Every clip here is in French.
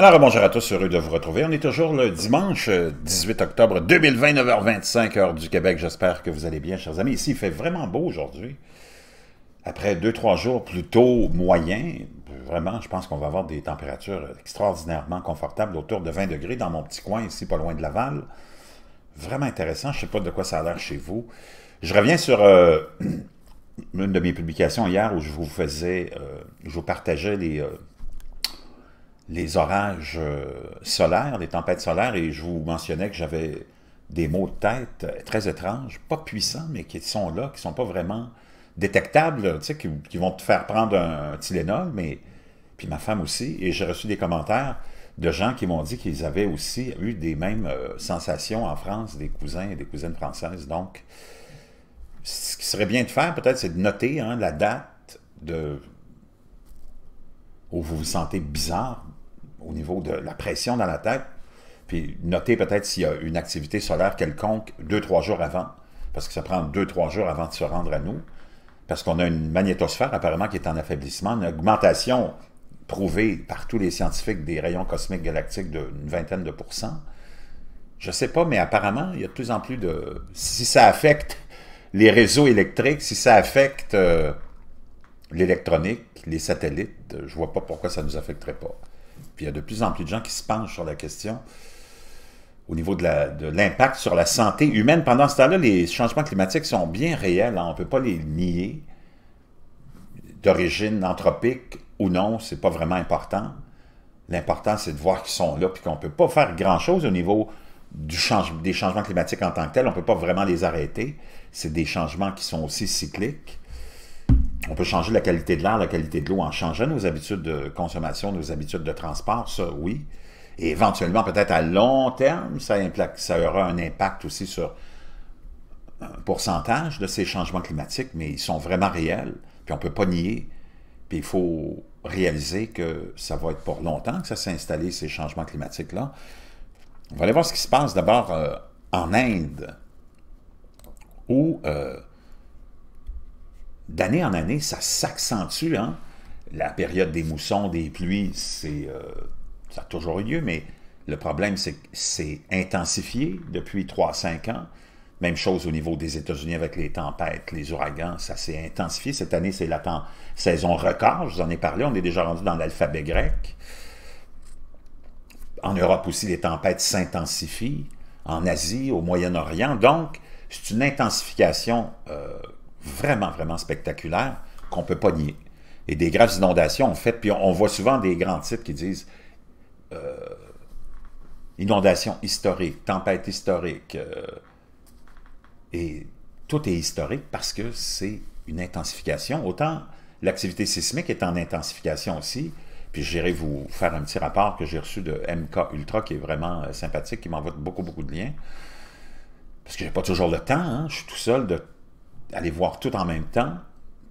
Alors, bonjour à tous, heureux de vous retrouver. On est toujours le dimanche 18 euh, octobre 2020, 9h25, heure du Québec. J'espère que vous allez bien, chers amis. Ici, il fait vraiment beau aujourd'hui. Après deux, trois jours plutôt moyens, vraiment, je pense qu'on va avoir des températures extraordinairement confortables, autour de 20 degrés dans mon petit coin, ici, pas loin de Laval. Vraiment intéressant. Je ne sais pas de quoi ça a l'air chez vous. Je reviens sur... Euh, une de mes publications hier où je vous faisais, euh, je vous partageais les, les orages euh, solaires, les tempêtes solaires, et je vous mentionnais que j'avais des maux de tête très étranges, pas puissants, mais qui sont là, qui ne sont pas vraiment détectables, tu sais, qui, vont te faire prendre un, Tylenol, mais puis ma femme aussi, et j'ai reçu des commentaires de gens qui m'ont dit qu'ils avaient aussi eu des mêmes euh, sensations en France, des cousins et des cousines françaises. Donc, ce qui serait bien de faire, peut-être, c'est de noter hein, la date de où vous vous sentez bizarre au niveau de la pression dans la tête, puis notez peut-être s'il y a une activité solaire quelconque deux, trois jours avant, parce que ça prend deux, trois jours avant de se rendre à nous, parce qu'on a une magnétosphère apparemment qui est en affaiblissement, une augmentation prouvée par tous les scientifiques des rayons cosmiques galactiques d'une vingtaine de pourcents. Je ne sais pas, mais apparemment, il y a de plus en plus de... Si ça affecte les réseaux électriques, si ça affecte euh, l'électronique, les satellites, je vois pas pourquoi ça ne nous affecterait pas. Puis il y a de plus en plus de gens qui se penchent sur la question au niveau de l'impact sur la santé humaine. Pendant ce temps-là, les changements climatiques sont bien réels, hein. on ne peut pas les nier. D'origine anthropique ou non, Ce n'est pas vraiment important. L'important, c'est de voir qu'ils sont là, puis qu'on ne peut pas faire grand-chose au niveau des changements climatiques en tant que tel. On ne peut pas vraiment les arrêter. C'est des changements qui sont aussi cycliques on peut changer la qualité de l'air, la qualité de l'eau en changeant nos habitudes de consommation, nos habitudes de transport, ça oui. Et éventuellement, peut-être à long terme, ça, implique, aura un impact aussi sur un pourcentage de ces changements climatiques, mais ils sont vraiment réels, puis on ne peut pas nier. Puis il faut réaliser que ça va être pour longtemps que ça s'est installé, ces changements climatiques-là. On va aller voir ce qui se passe d'abord euh, en Inde, où euh, d'année en année, ça s'accentue. Hein. La période des moussons, des pluies, c'est euh, ça a toujours eu lieu, mais le problème, c'est que c'est intensifié depuis 3-5 ans. Même chose au niveau des États-Unis avec les tempêtes, les ouragans, ça s'est intensifié. Cette année, c'est la saison record, je vous en ai parlé, on est déjà rendu dans l'alphabet grec. En Europe aussi, les tempêtes s'intensifient, en Asie, au Moyen-Orient. Donc, c'est une intensification euh, vraiment, vraiment spectaculaire qu'on ne peut pas nier. Et des graves inondations en fait, puis on, voit souvent des grands titres qui disent euh, inondation historique, tempête historique. Euh, et tout est historique parce que c'est une intensification. Autant l'activité sismique est en intensification aussi, puis j'irai vous faire un petit rapport que j'ai reçu de MK Ultra qui est vraiment euh, sympathique, qui m'envoie beaucoup, beaucoup de liens. Parce que j'ai pas toujours le temps, hein. je suis tout seul de aller voir tout en même temps.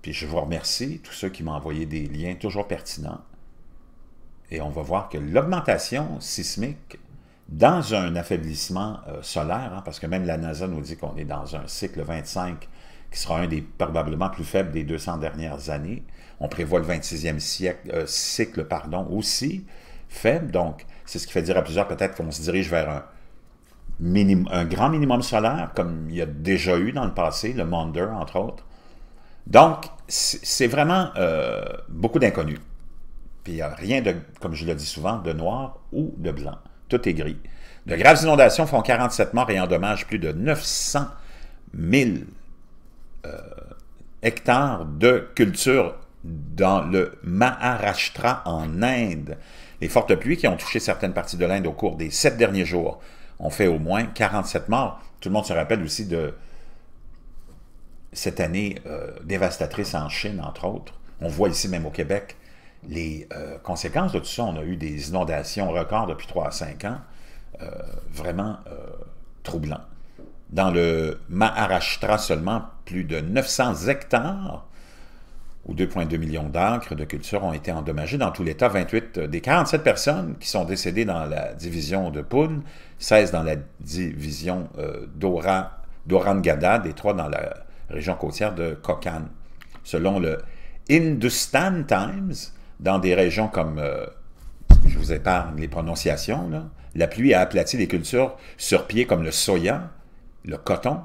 Puis je vous remercie, tous ceux qui m'ont envoyé des liens toujours pertinents. Et on va voir que l'augmentation sismique dans un affaiblissement euh, solaire, hein, parce que même la NASA nous dit qu'on est dans un cycle 25 qui sera un des probablement plus faibles des 200 dernières années. On prévoit le 26e siècle, euh, cycle pardon, aussi faible, donc c'est ce qui fait dire à plusieurs peut-être qu'on se dirige vers un, un grand minimum solaire, comme il y a déjà eu dans le passé, le Monder, entre autres. Donc, c'est vraiment euh, beaucoup d'inconnus. Puis il n'y a rien de, comme je le dis souvent, de noir ou de blanc. Tout est gris. De graves inondations font 47 morts et endommagent plus de 900 000 euh, hectares de culture dans le Maharashtra en Inde. Les fortes pluies qui ont touché certaines parties de l'Inde au cours des sept derniers jours on fait au moins 47 morts. Tout le monde se rappelle aussi de cette année euh, dévastatrice en Chine, entre autres. On voit ici même au Québec les euh, conséquences de tout ça. On a eu des inondations records depuis 3 à 5 ans, euh, vraiment troublant. Dans le Maharashtra seulement, plus de 900 hectares ou 2,2 millions d'ancres de culture ont été endommagées. Dans tout l'État, 28 des 47 personnes qui sont décédées dans la division de Pune, 16 dans la division euh, d'Orangada et 3 dans la région côtière de Kokan. Selon le Hindustan Times, dans des régions comme, euh, je vous épargne les prononciations, la pluie a aplati des cultures sur pied comme le soya, le coton,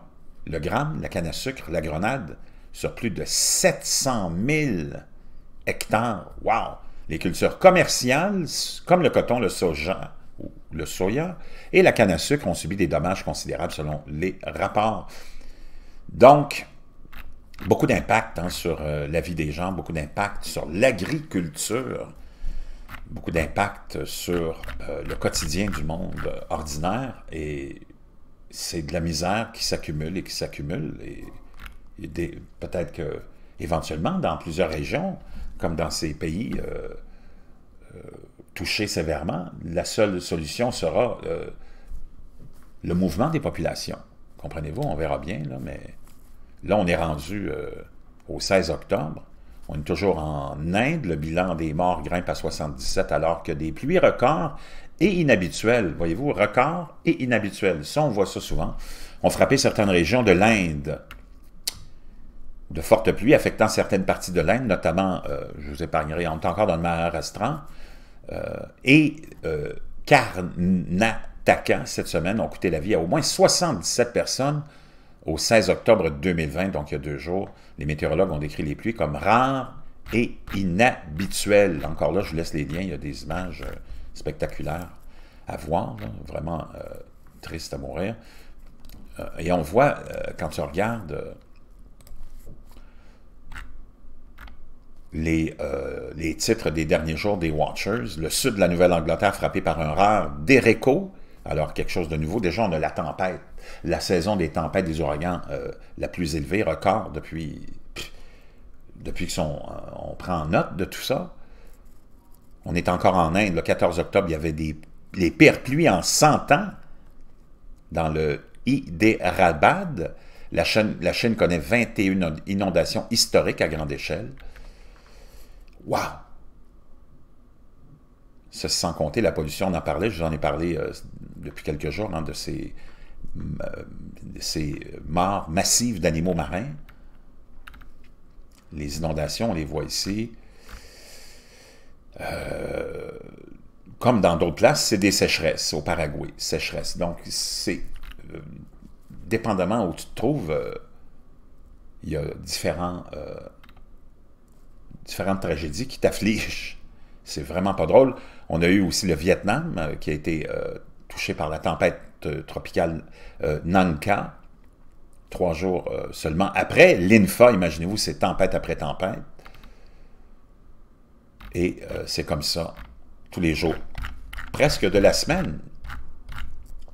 le gramme, la canne à sucre, la grenade, sur plus de 700 000 hectares. Wow! Les cultures commerciales, comme le coton, le soja, ou le soya, et la canne à sucre ont subi des dommages considérables selon les rapports. Donc, beaucoup d'impact hein, sur euh, la vie des gens, beaucoup d'impact sur l'agriculture, beaucoup d'impact sur euh, le quotidien du monde ordinaire, et c'est de la misère qui s'accumule et qui s'accumule, et peut-être que éventuellement dans plusieurs régions, comme dans ces pays euh, euh, touchés sévèrement, la seule solution sera euh, le mouvement des populations. Comprenez-vous, on verra bien, là, mais là, on est rendu au 16 octobre. On est toujours en Inde. Le bilan des morts grimpe à 77 alors que des pluies records et inhabituelles, voyez-vous, records et inhabituelles, ça on voit ça souvent, ont frappé certaines régions de l'Inde de fortes pluies affectant certaines parties de l'Inde, notamment, euh, je vous épargnerai, on est encore dans le Maharashtra, euh, et euh, Karnataka, cette semaine, ont coûté la vie à au moins 77 personnes au 16 octobre 2020, donc il y a deux jours. Les météorologues ont décrit les pluies comme rares et inhabituelles. Encore là, je vous laisse les liens, il y a des images euh, spectaculaires à voir, vraiment euh, tristes à mourir. et on voit, quand on regarde... Euh, les, titres des derniers jours des Watchers. Le sud de la Nouvelle-Angleterre frappé par un rare déréco. Alors, quelque chose de nouveau. Déjà, on a la tempête, la saison des tempêtes, des ouragans euh, la plus élevée, record depuis, depuis qu'on euh, on prend note de tout ça. On est encore en Inde. Le 14 octobre, il y avait des, les pires pluies en 100 ans dans le Hyderabad. La la Chine connaît 21 inondations historiques à grande échelle. Waouh! Ça, sans compter la pollution, on en parlait, j'en ai parlé euh, depuis quelques jours, hein, euh, de, ces, morts massives d'animaux marins. Les inondations, on les voit ici. Euh, comme dans d'autres places, c'est des sécheresses au Paraguay, sécheresses. Donc, c'est dépendamment où tu te trouves, il y a différents différentes tragédies qui t'affligent. C'est vraiment pas drôle. On a eu aussi le Vietnam euh, qui a été euh, touché par la tempête euh, tropicale Nangka, trois jours seulement après l'INFA. Imaginez-vous, c'est tempête après tempête. Et c'est comme ça tous les jours, presque de la semaine,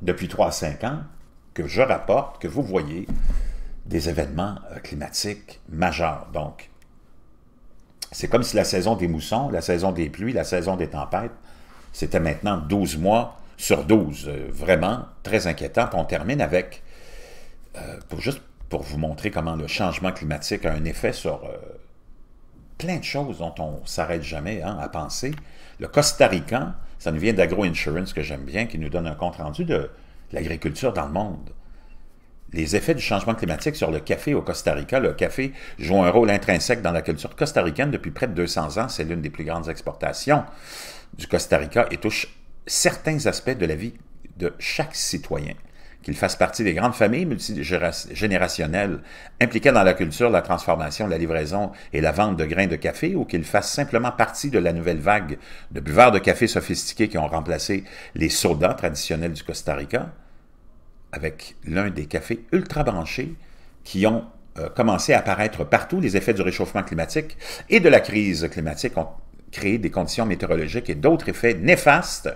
depuis trois à cinq ans, que je rapporte, que vous voyez des événements climatiques majeurs. Donc, c'est comme si la saison des moussons, la saison des pluies, la saison des tempêtes, c'était maintenant 12 mois sur 12. Euh, vraiment très inquiétant. on termine avec, euh, pour juste pour vous montrer comment le changement climatique a un effet sur euh, plein de choses dont on s'arrête jamais hein, à penser. Le Costa Rican, ça nous vient d'Agro Insurance que j'aime bien, qui nous donne un compte-rendu de l'agriculture dans le monde les effets du changement climatique sur le café au Costa Rica. Le café joue un rôle intrinsèque dans la culture costaricaine depuis près de 200 ans. C'est l'une des plus grandes exportations du Costa Rica et touche certains aspects de la vie de chaque citoyen. Qu'il fasse partie des grandes familles multigénérationnelles impliquées dans la culture, la transformation, la livraison et la vente de grains de café, ou qu'il fasse simplement partie de la nouvelle vague de buveurs de café sophistiqués qui ont remplacé les sodas traditionnels du Costa Rica, avec l'un des cafés ultra branchés qui ont euh, commencé à apparaître partout. Les effets du réchauffement climatique et de la crise climatique ont créé des conditions météorologiques et d'autres effets néfastes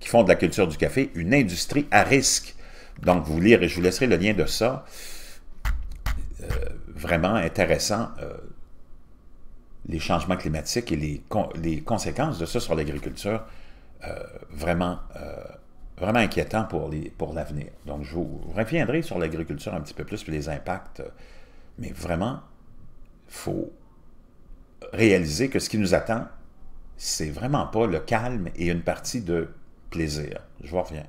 qui font de la culture du café une industrie à risque. Donc, vous lirez, je vous laisserai le lien de ça. Euh, vraiment intéressant, euh, les changements climatiques et les, les, conséquences de ça sur l'agriculture. vraiment vraiment inquiétant pour, l'avenir. Donc, je reviendrai sur l'agriculture un petit peu plus, puis les impacts. Euh, mais vraiment, il faut réaliser que ce qui nous attend, c'est vraiment pas le calme et une partie de plaisir. Je vous reviens.